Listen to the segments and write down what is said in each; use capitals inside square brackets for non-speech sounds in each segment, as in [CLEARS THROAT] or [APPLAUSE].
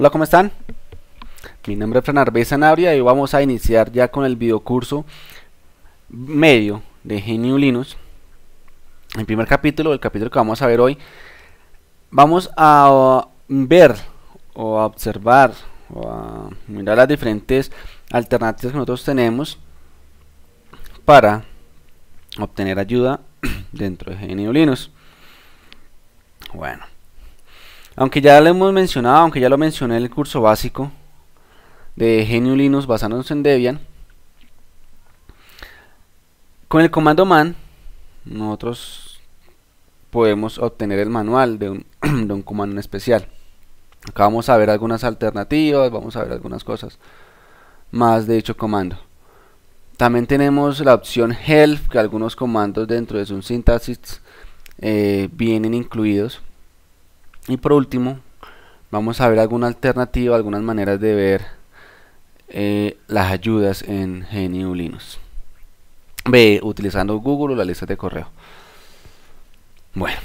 Hola, ¿cómo están? Mi nombre es Fran Sanabria y vamos a iniciar ya con el video curso medio de Genio Linux. El primer capítulo, el capítulo que vamos a ver hoy, vamos a ver o a observar o a mirar las diferentes alternativas que nosotros tenemos para obtener ayuda [CLEARS THROAT] dentro de Genio Linux. Bueno, aunque ya lo hemos mencionado, aunque ya lo mencioné en el curso básico de Genio Linux basándonos en Debian, con el comando man nosotros podemos obtener el manual [CLEARS THROAT] de un, comando en especial. Acá vamos a ver algunas alternativas, vamos a ver algunas cosas más de dicho comando. También tenemos la opción help, que algunos comandos dentro de su sintaxis eh, vienen incluidos. Y por último, vamos a ver alguna alternativa, algunas maneras de ver eh, las ayudas en GNU Linux. ve utilizando Google o la lista de correo. Bueno,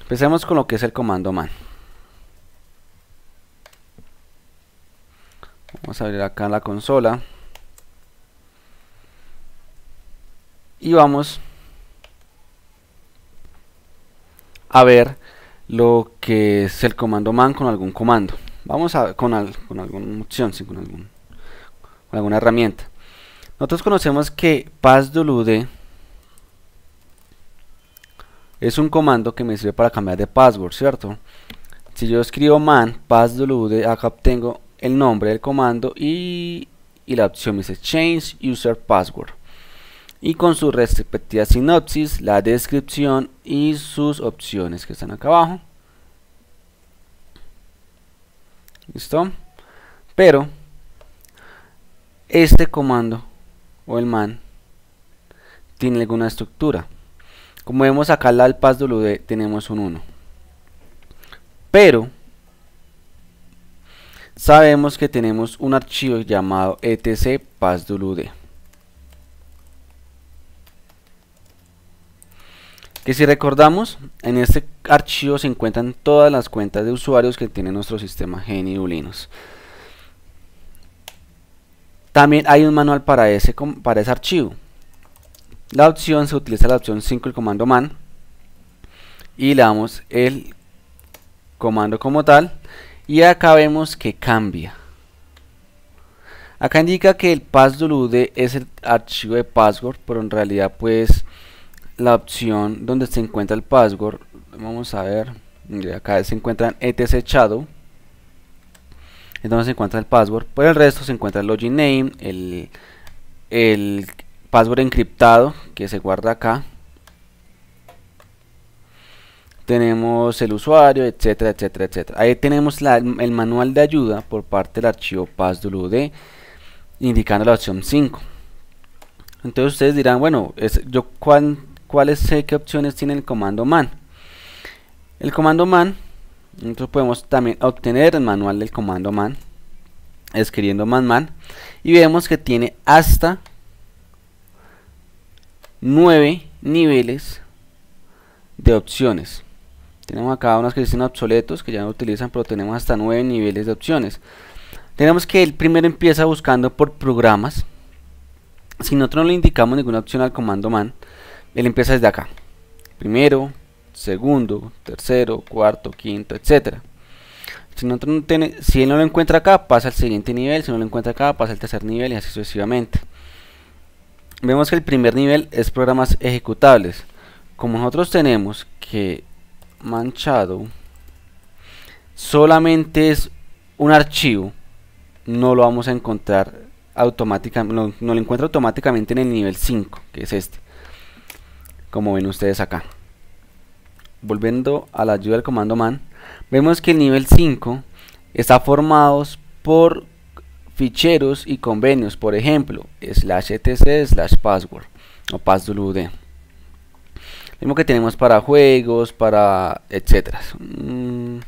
empecemos con lo que es el comando man. Vamos a abrir acá la consola. Y vamos a ver lo que es el comando man con algún comando. Vamos a con, con alguna opción, con, algún, alguna herramienta. Nosotros conocemos que passwd es un comando que me sirve para cambiar de password, ¿cierto? Si yo escribo man passwd, acá obtengo el nombre del comando y, y la opción me dice change user password y con su respectiva sinopsis, la descripción y sus opciones que están acá abajo. ¿Listo? Pero este comando o el man tiene alguna estructura. Como vemos acá la passwd tenemos un 1. Pero sabemos que tenemos un archivo llamado etc que si recordamos, en este archivo se encuentran todas las cuentas de usuarios que tiene nuestro sistema GNU Linux. También hay un manual para ese, para ese archivo. La opción se utiliza la opción 5, el comando man, y le damos el comando como tal, y acá vemos que cambia. Acá indica que el passwd e es el archivo de password, pero en realidad pues la opción donde se encuentra el password vamos a ver acá se encuentra etc shadow es donde se encuentra el password por el resto se encuentra el login name el, password encriptado que se guarda acá tenemos el usuario, etcétera, etcétera, etcétera. Ahí tenemos el manual de ayuda por parte del archivo PassWD indicando la opción 5. Entonces ustedes dirán, bueno, es, yo cuánto cuáles qué opciones tiene el comando man. El comando man, nosotros podemos también obtener el manual del comando man, escribiendo man man, y vemos que tiene hasta 9 niveles de opciones. Tenemos acá unas que dicen obsoletos, que ya no utilizan, pero tenemos hasta 9 niveles de opciones. Tenemos que el primero empieza buscando por programas. Si nosotros no le indicamos ninguna opción al comando man, él empieza desde acá. Primero, segundo, tercero, cuarto, quinto, etcétera. Si, no él no lo encuentra acá, pasa al siguiente nivel. Si no lo encuentra acá, pasa al tercer nivel y así sucesivamente. Vemos que el primer nivel es programas ejecutables. Como nosotros tenemos que Manchado solamente es un archivo, no lo vamos a encontrar automáticamente, no, lo encuentra automáticamente en el nivel 5, que es este como ven ustedes acá volviendo a la ayuda del comando man vemos que el nivel 5 está formado por ficheros y convenios por ejemplo slash etc slash password o password Vemos que tenemos para juegos para etcétera mm,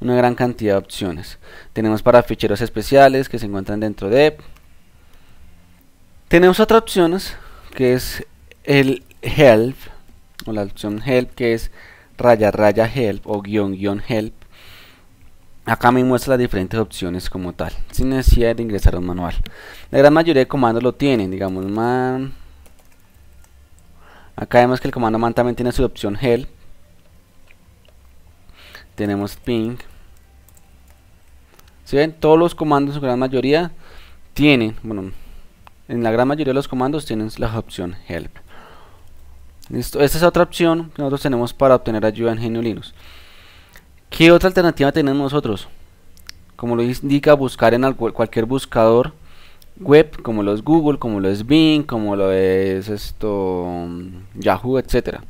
una gran cantidad de opciones tenemos para ficheros especiales que se encuentran dentro de tenemos otras opciones que es el help o la opción help que es raya raya help o guión guión help Acá me muestra las diferentes opciones como tal, sin necesidad de ingresar a un manual. La gran mayoría de comandos lo tienen, digamos man. Acá vemos que el comando man también tiene su opción help. Tenemos ping. Si ven, todos los comandos, su gran mayoría, tienen, bueno, en la gran mayoría de los comandos tienen la opción help. Esta es otra opción que nosotros tenemos para obtener ayuda en Genio Linux. ¿Qué otra alternativa tenemos nosotros? Como lo indica, buscar en cualquier buscador web, como lo es Google, como lo es Bing, como lo es esto mm, Yahoo, etcétera.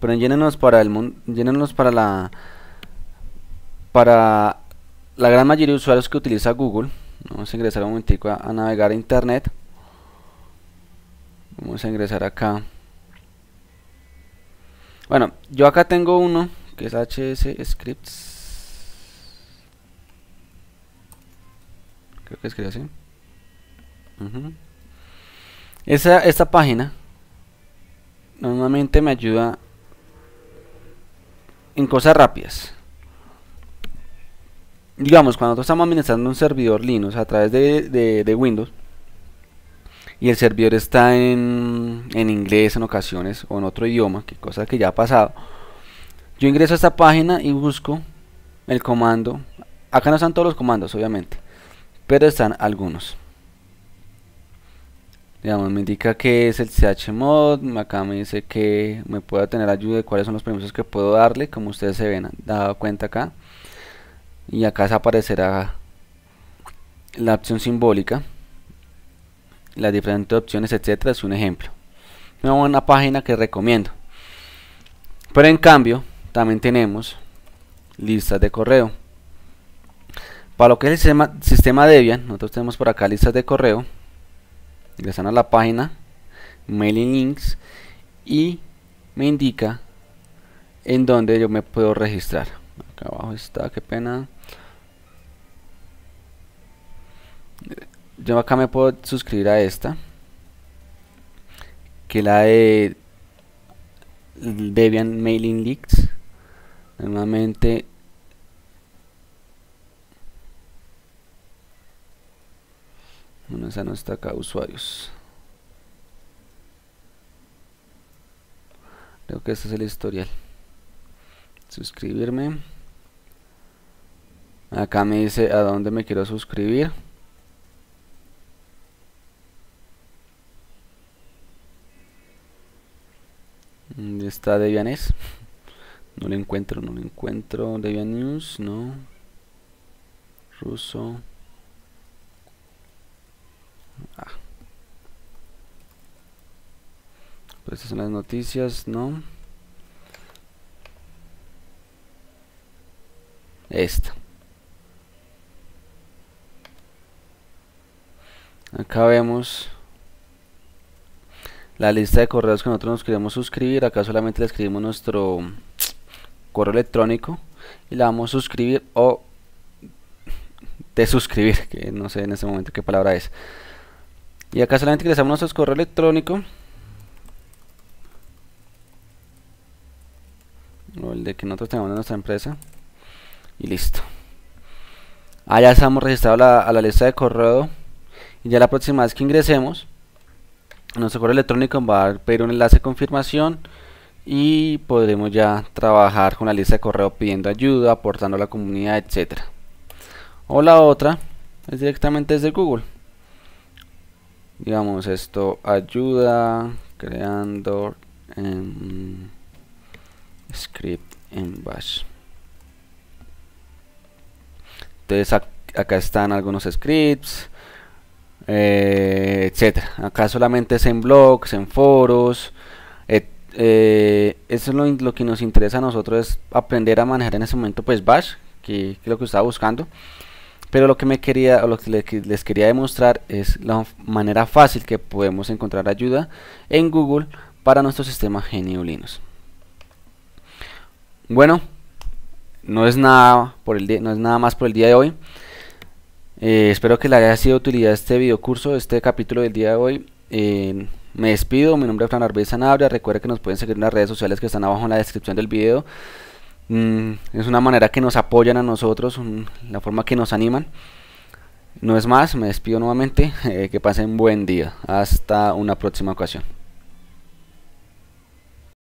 Pero llénenos para el para la para la gran mayoría de usuarios que utiliza Google. Vamos a ingresar un momentico a, a navegar a internet. Vamos a ingresar acá bueno, yo acá tengo uno que es HS Scripts. Creo que escribe así. Esa, esta página normalmente me ayuda en cosas rápidas. Digamos, cuando estamos administrando un servidor Linux a través de Windows, y el servidor está en, en inglés en ocasiones o en otro idioma, que cosa que ya ha pasado, yo ingreso a esta página y busco el comando. Acá no están todos los comandos, obviamente, pero están algunos. Digamos, me indica que es el chmod, acá me dice que me pueda tener ayuda de cuáles son los permisos que puedo darle, como ustedes se ven, dado cuenta acá. Y acá se aparecerá la opción simbólica las diferentes opciones, etcétera, es un ejemplo. Una página que recomiendo. Pero en cambio, también tenemos listas de correo. Para lo que es el sistema, sistema Debian, nosotros tenemos por acá listas de correo. Ingresan a la página, mailing links y me indica en dónde yo me puedo registrar. Acá abajo está, qué pena. yo acá me puedo suscribir a esta que la de Debian Mailing Leaks normalmente bueno esa no está acá usuarios creo que este es el historial suscribirme acá me dice a dónde me quiero suscribir Mm, está debianes No lo encuentro, no lo encuentro. de News, no. Ruso. Ah. Pues son las noticias, ¿no? Esta. Acá vemos la lista de correos que nosotros nos queremos suscribir. Acá solamente le escribimos nuestro correo electrónico y le damos suscribir o desuscribir suscribir, que no sé en este momento qué palabra es. Y acá solamente ingresamos nuestro correo electrónico. O el de que nosotros tengamos en nuestra empresa. Y listo. Ah, ya estamos registrados a la lista de correo. Y ya la próxima vez que ingresemos, nuestro correo electrónico va a pedir un enlace de confirmación y podremos ya trabajar con la lista de correo pidiendo ayuda, aportando a la comunidad, etc O la otra es directamente desde Google. Digamos esto, ayuda creando em, script en bash. Entonces acá están algunos scripts, eh, etcétera. Acá solamente es en blogs, en foros. Eh, eso es lo, que nos interesa a nosotros es aprender a manejar en ese momento pues Bash, que, es lo que estaba buscando. Pero lo que me quería, lo que les quería demostrar es la manera fácil que podemos encontrar ayuda en Google para nuestro sistema GNU Linux. Bueno, no es nada por el no es nada más por el día de hoy. Eh, espero que les haya sido de utilidad este video curso, este capítulo del día de hoy. Eh, me despido, mi nombre es Fran Arbez Sanabria, recuerda que nos pueden seguir en las redes sociales que están abajo en la descripción del video. Mm, es una manera que nos apoyan a nosotros, la forma que nos animan. No es más, me despido nuevamente, [LAUGHS] eh, que pasen buen día. Hasta una próxima ocasión.